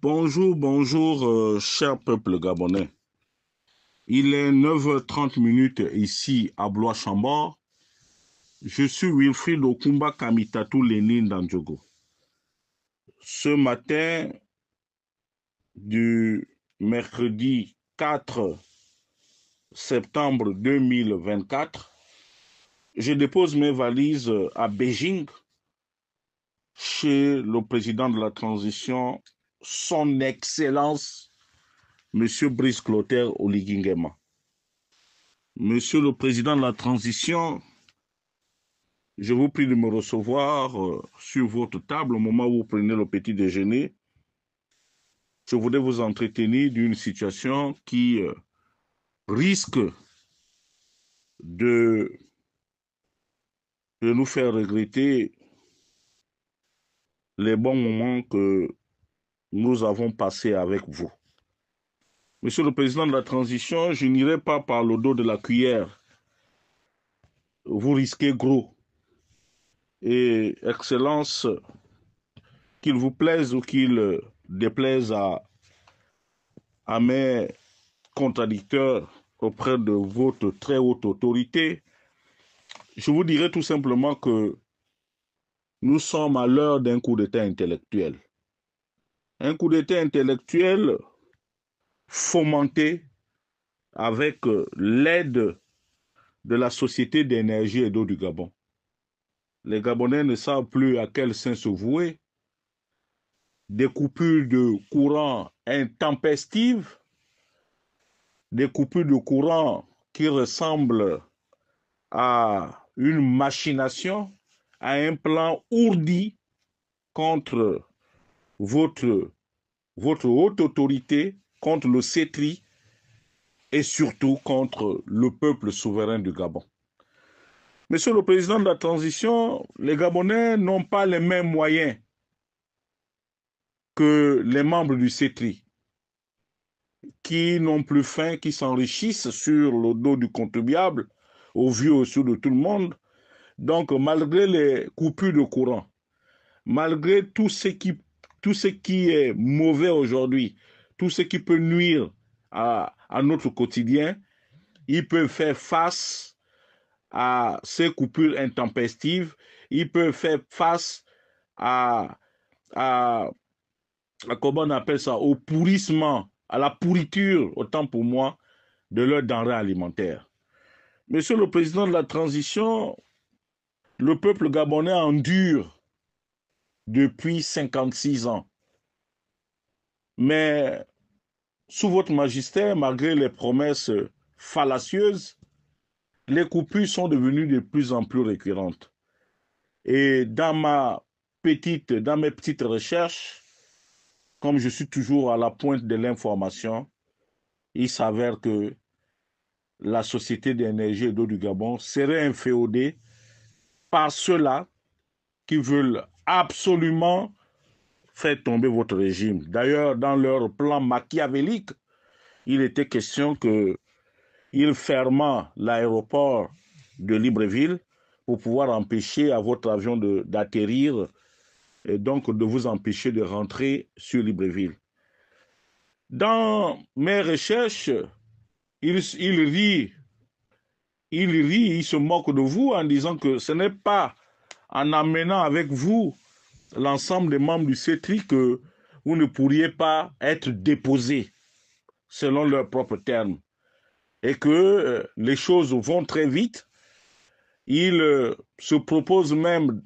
Bonjour, bonjour, euh, cher peuple gabonais. Il est 9h30 minutes ici à Blois-Chambord. Je suis Wilfried Okumba Kamitatu Lénine d'Andjogo. Ce matin du mercredi 4 septembre 2024, je dépose mes valises à Beijing chez le président de la transition son Excellence, Monsieur Brice Clotaire Oligingema. Monsieur le Président de la Transition, je vous prie de me recevoir euh, sur votre table au moment où vous prenez le petit déjeuner. Je voudrais vous entretenir d'une situation qui euh, risque de, de nous faire regretter les bons moments que nous avons passé avec vous. Monsieur le Président de la Transition, je n'irai pas par le dos de la cuillère. Vous risquez gros. Et Excellence, qu'il vous plaise ou qu'il déplaise à, à mes contradicteurs auprès de votre très haute autorité, je vous dirai tout simplement que nous sommes à l'heure d'un coup d'état intellectuel un coup d'État intellectuel fomenté avec euh, l'aide de la Société d'énergie et d'eau du Gabon. Les Gabonais ne savent plus à quel sens se vouer. Des coupures de courant intempestives, des coupures de courant qui ressemblent à une machination, à un plan ourdi contre votre, haute autorité contre le CETRI et surtout contre le peuple souverain du Gabon. Monsieur le Président de la Transition, les Gabonais n'ont pas les mêmes moyens que les membres du CETRI, qui n'ont plus faim, qui s'enrichissent sur le dos du contribuable, au vieux au de tout le monde. Donc, malgré les coupures de courant, malgré tout ce qui tout ce qui est mauvais aujourd'hui, tout ce qui peut nuire à, notre quotidien, il peut faire face à ces coupures intempestives, il peut faire face à, à, à comment on appelle ça, au pourrissement, à la pourriture, autant pour moi, de leurs denrées alimentaires. Monsieur le Président de la Transition, le peuple gabonais endure depuis 56 ans. Mais sous votre magistère, malgré les promesses fallacieuses, les coupures sont devenues de plus en plus récurrentes. Et dans ma petite, dans mes petites recherches, comme je suis toujours à la pointe de l'information, il s'avère que la Société d'énergie et d'eau du Gabon serait inféodée par ceux-là qui veulent absolument fait tomber votre régime. D'ailleurs, dans leur plan machiavélique, il était question qu'ils il l'aéroport de Libreville pour pouvoir empêcher à votre avion d'atterrir et donc de vous empêcher de rentrer sur Libreville. Dans mes recherches, il, il il rit, il se moque de vous en disant que ce n'est pas en amenant avec vous l'ensemble des membres du CETRI que vous ne pourriez pas être déposés selon leurs propres termes et que euh, les choses vont très vite. Ils euh, se proposent même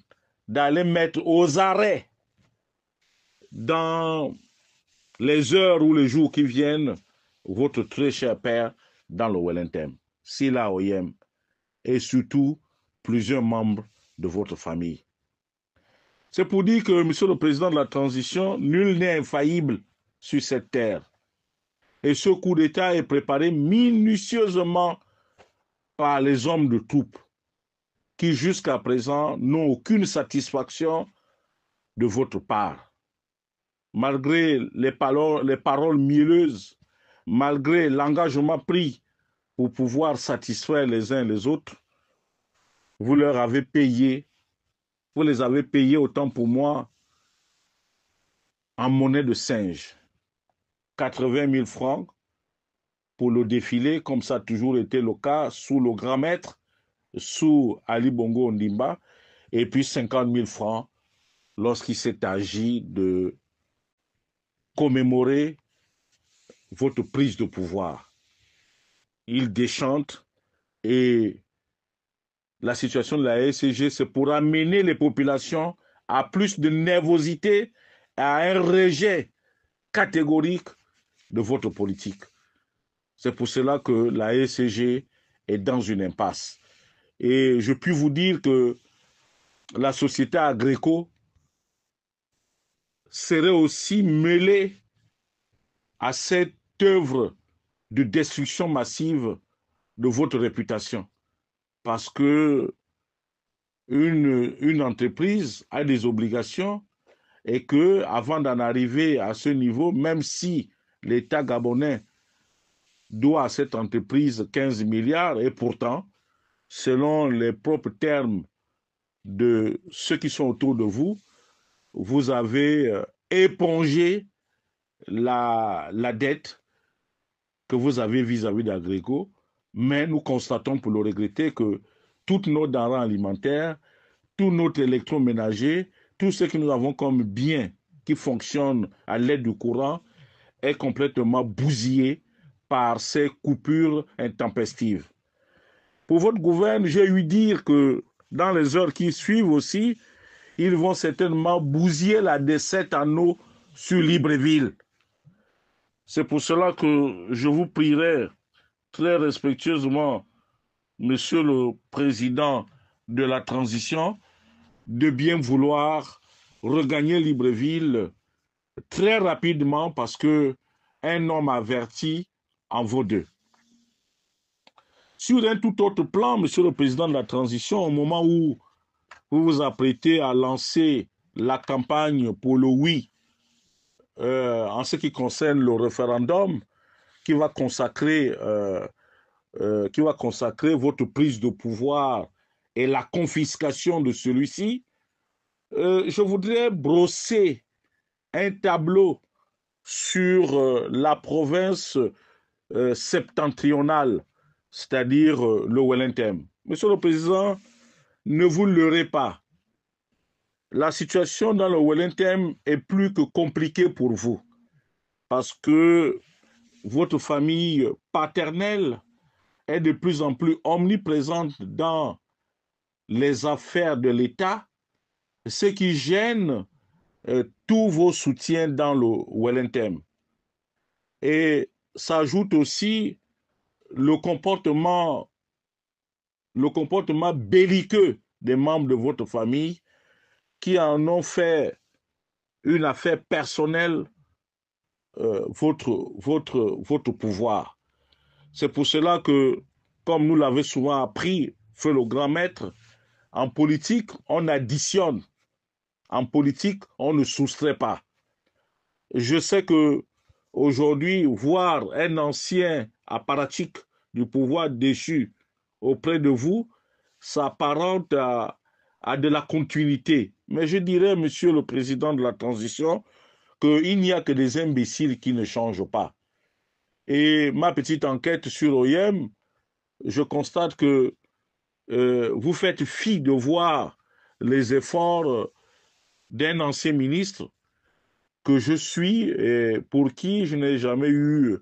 d'aller mettre aux arrêts dans les heures ou les jours qui viennent votre très cher père dans le Wellington, Sila Oyem, et surtout plusieurs membres de votre famille. C'est pour dire que, Monsieur le Président de la Transition, nul n'est infaillible sur cette terre. Et ce coup d'État est préparé minutieusement par les hommes de troupe qui jusqu'à présent n'ont aucune satisfaction de votre part. Malgré les paroles, les paroles mielleuses, malgré l'engagement pris pour pouvoir satisfaire les uns les autres, vous leur avez payé, vous les avez payés autant pour moi en monnaie de singe. 80 000 francs pour le défilé, comme ça a toujours été le cas, sous le grand maître, sous Ali Bongo Ondimba, et puis 50 000 francs lorsqu'il s'est agi de commémorer votre prise de pouvoir. Il déchante et la situation de la SCG, c'est pour amener les populations à plus de nervosité, à un rejet catégorique de votre politique. C'est pour cela que la SCG est dans une impasse. Et je puis vous dire que la société agréco serait aussi mêlée à cette œuvre de destruction massive de votre réputation parce que une, une, entreprise a des obligations et que avant d'en arriver à ce niveau, même si l'État gabonais doit à cette entreprise 15 milliards, et pourtant, selon les propres termes de ceux qui sont autour de vous, vous avez euh, épongé la, la dette que vous avez vis-à-vis d'Agrico mais nous constatons pour le regretter que toutes nos denrées alimentaires, tout notre électroménager, tout ce que nous avons comme bien qui fonctionne à l'aide du courant est complètement bousillé par ces coupures intempestives. Pour votre gouverne, j'ai eu dire que dans les heures qui suivent aussi, ils vont certainement bousiller la d en sur Libreville. C'est pour cela que je vous prierai très respectueusement, Monsieur le Président de la Transition, de bien vouloir regagner Libreville très rapidement parce que un homme averti en vaut deux. Sur un tout autre plan, Monsieur le Président de la Transition, au moment où vous vous apprêtez à lancer la campagne pour le oui euh, en ce qui concerne le référendum, qui va consacrer, euh, euh, qui va consacrer votre prise de pouvoir et la confiscation de celui-ci, euh, je voudrais brosser un tableau sur la province septentrionale, c'est-à-dire le Wellington. Monsieur le Président, ne vous leurrez pas. La situation dans le Wellington est plus que compliquée pour vous parce que votre famille paternelle est de plus en plus omniprésente dans les affaires de l'État, ce qui gêne euh, tous vos soutiens dans le Wellington. Et s'ajoute aussi le comportement, le comportement belliqueux des membres de votre famille qui en ont fait une affaire personnelle euh, votre, votre, votre pouvoir. C'est pour cela que, comme nous l'avons souvent appris, feu le grand maître, en politique, on additionne. En politique, on ne soustrait pas. Je sais que aujourd'hui, voir un ancien apparatchik du pouvoir déchu auprès de vous s'apparente à, à de la continuité. Mais je dirais, monsieur le président de la transition, qu'il n'y a que des imbéciles qui ne changent pas. Et ma petite enquête sur OIM, je constate que euh, vous faites fi de voir les efforts d'un ancien ministre que je suis et pour qui je n'ai jamais eu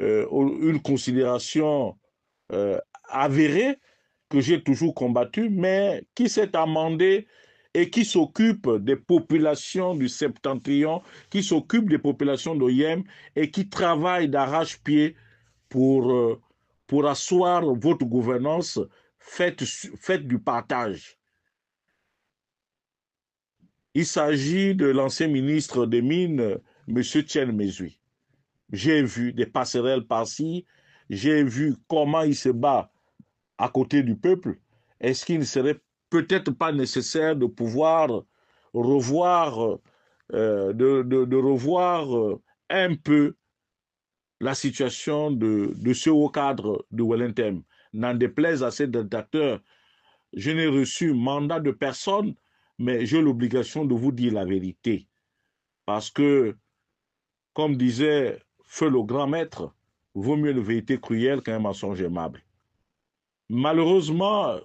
euh, une considération euh, avérée, que j'ai toujours combattu, mais qui s'est amendé et qui s'occupe des populations du Septentrion, qui s'occupe des populations d'Oyem et qui travaille d'arrache-pied pour, euh, pour asseoir votre gouvernance. Faites, du partage. Il s'agit de l'ancien ministre des Mines, M. Tien Mezui. J'ai vu des passerelles par-ci, j'ai vu comment il se bat à côté du peuple. Est-ce qu'il ne serait peut-être pas nécessaire de pouvoir revoir, euh, de, revoir euh, un peu la situation de, de ce haut cadre de Wellington. N'en déplaise à ces dictateurs, je n'ai reçu mandat de personne, mais j'ai l'obligation de vous dire la vérité. Parce que, comme disait Feu le grand maître, vaut mieux une vérité cruelle qu'un mensonge aimable. Malheureusement,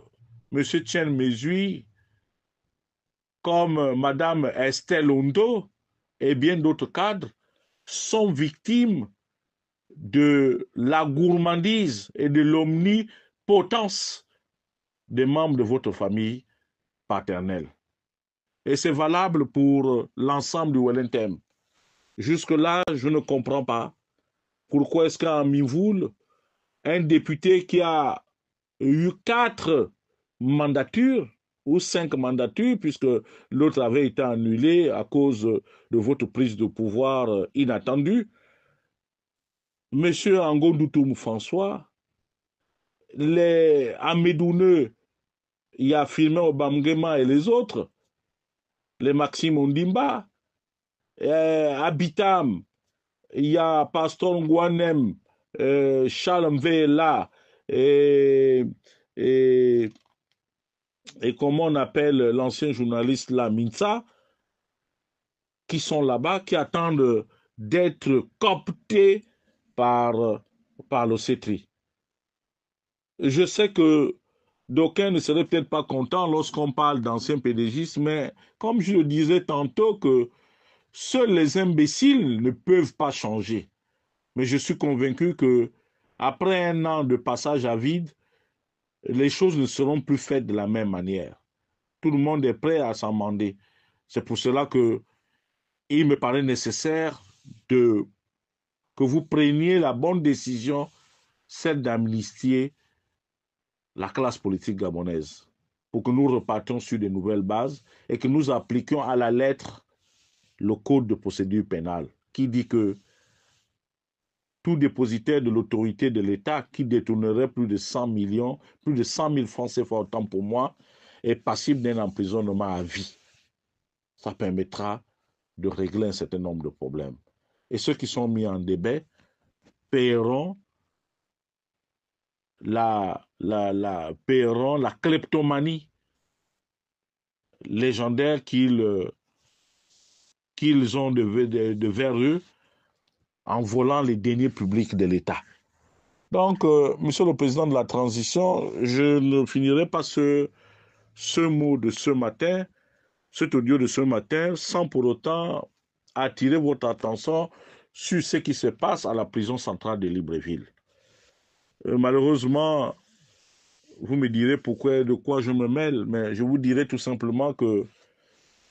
Monsieur Chen comme Mme Estelle Hondo et bien d'autres cadres, sont victimes de la gourmandise et de l'omnipotence des membres de votre famille paternelle. Et c'est valable pour l'ensemble du Wellington. Jusque-là, je ne comprends pas pourquoi est-ce qu'à Mivoul, un député qui a eu quatre mandature ou cinq mandatures, puisque l'autre avait été annulé à cause de votre prise de pouvoir euh, inattendue. Monsieur Angondoutou François, les Amédouneux, il y a Firmin Obamgema et les autres, les Maxime Ondimba, Habitam, euh, il y a Pastor Nguanem, euh, Charles Mvela et et comment on appelle l'ancien journaliste Minsa, qui sont là-bas, qui attendent d'être cooptés par, par le Je sais que d'aucuns ne seraient peut-être pas contents lorsqu'on parle d'anciens pédagogistes, mais comme je le disais tantôt, que seuls les imbéciles ne peuvent pas changer. Mais je suis convaincu que après un an de passage à vide, les choses ne seront plus faites de la même manière. Tout le monde est prêt à s'amender. C'est pour cela que il me paraît nécessaire que vous preniez la bonne décision, celle d'amnistier la classe politique gabonaise, pour que nous repartions sur de nouvelles bases et que nous appliquions à la lettre le code de procédure pénale qui dit que tout dépositaire de l'autorité de l'État qui détournerait plus de 100 millions, plus de 100 000 francs CFA autant pour moi, est passible d'un emprisonnement à vie. Ça permettra de régler un certain nombre de problèmes. Et ceux qui sont mis en débat paieront la, la, la, la kleptomanie légendaire qu'ils ont de, vers eux en volant les deniers publics de l'État. Donc, euh, Monsieur le Président de la Transition, je ne finirai pas ce, ce mot de ce matin, cet audio de ce matin, sans pour autant attirer votre attention sur ce qui se passe à la prison centrale de Libreville. Euh, malheureusement, vous me direz pourquoi, de quoi je me mêle, mais je vous dirai tout simplement que,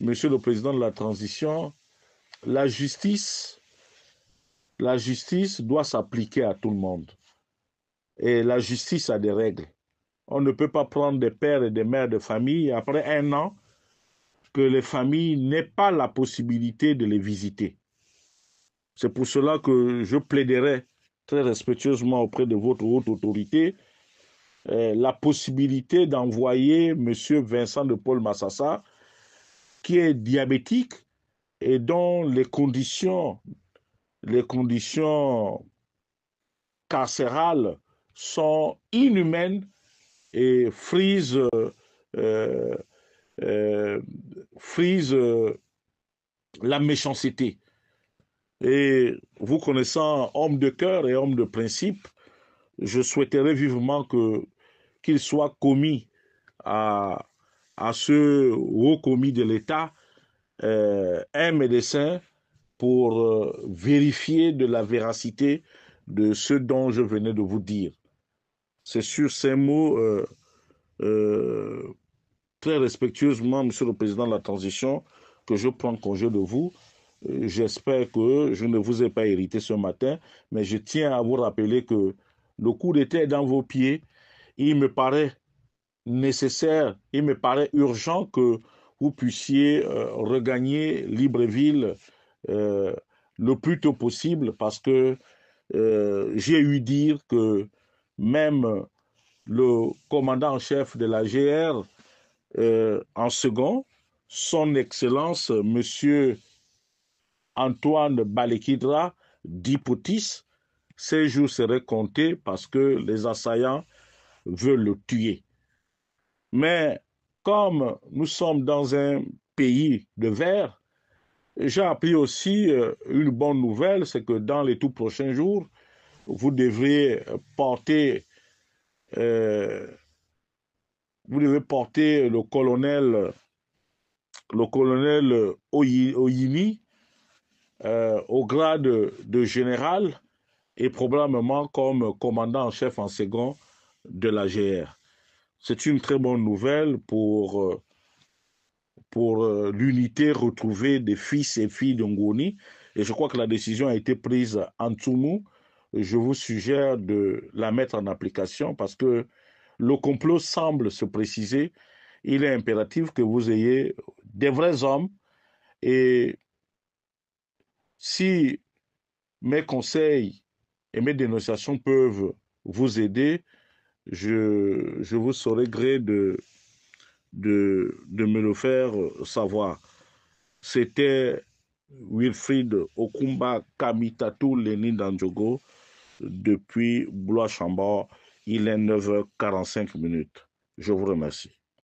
Monsieur le Président de la Transition, la justice la justice doit s'appliquer à tout le monde. Et la justice a des règles. On ne peut pas prendre des pères et des mères de famille après un an que les familles n'aient pas la possibilité de les visiter. C'est pour cela que je plaiderai très respectueusement auprès de votre haute autorité euh, la possibilité d'envoyer M. Vincent de Paul Massassa, qui est diabétique et dont les conditions les conditions carcérales sont inhumaines et euh, euh, euh, frisent, euh, la méchanceté. Et vous connaissant homme de cœur et homme de principe, je souhaiterais vivement que qu'il soit commis à, à ce haut commis de l'État un médecin pour euh, vérifier de la véracité de ce dont je venais de vous dire. C'est sur ces mots, euh, euh, très respectueusement, Monsieur le Président de la Transition, que je prends congé de vous. J'espère que je ne vous ai pas hérité ce matin, mais je tiens à vous rappeler que le coup d'été est dans vos pieds. Il me paraît nécessaire, il me paraît urgent que vous puissiez regagner Libreville euh, le plus tôt possible parce que euh, j'ai eu dire que même le commandant en chef de la GR euh, en second, son Excellence Monsieur Antoine Balekidra d'Hypotis, ces jours seraient comptés parce que les assaillants veulent le tuer. Mais comme nous sommes dans un pays de verre, j'ai appris aussi euh, une bonne nouvelle, c'est que dans les tout prochains jours, vous devrez porter, euh, vous devez porter le colonel, le colonel Oyimi euh, au grade de général et probablement comme commandant en chef en second de la GR. C'est une très bonne nouvelle pour pour euh, l'unité retrouvée des fils et filles d'Ongoni. Et je crois que la décision a été prise en Tsumu, Je vous suggère de la mettre en application parce que le complot semble se préciser. Il est impératif que vous ayez des vrais hommes. Et si mes conseils et mes dénonciations peuvent vous aider, je, je vous saurai gré de de, de me le faire savoir. C'était Wilfried Okumba Kamitatu Lenin Danjogo depuis Blois-Chambord. Il est 9h45 minutes. Je vous remercie.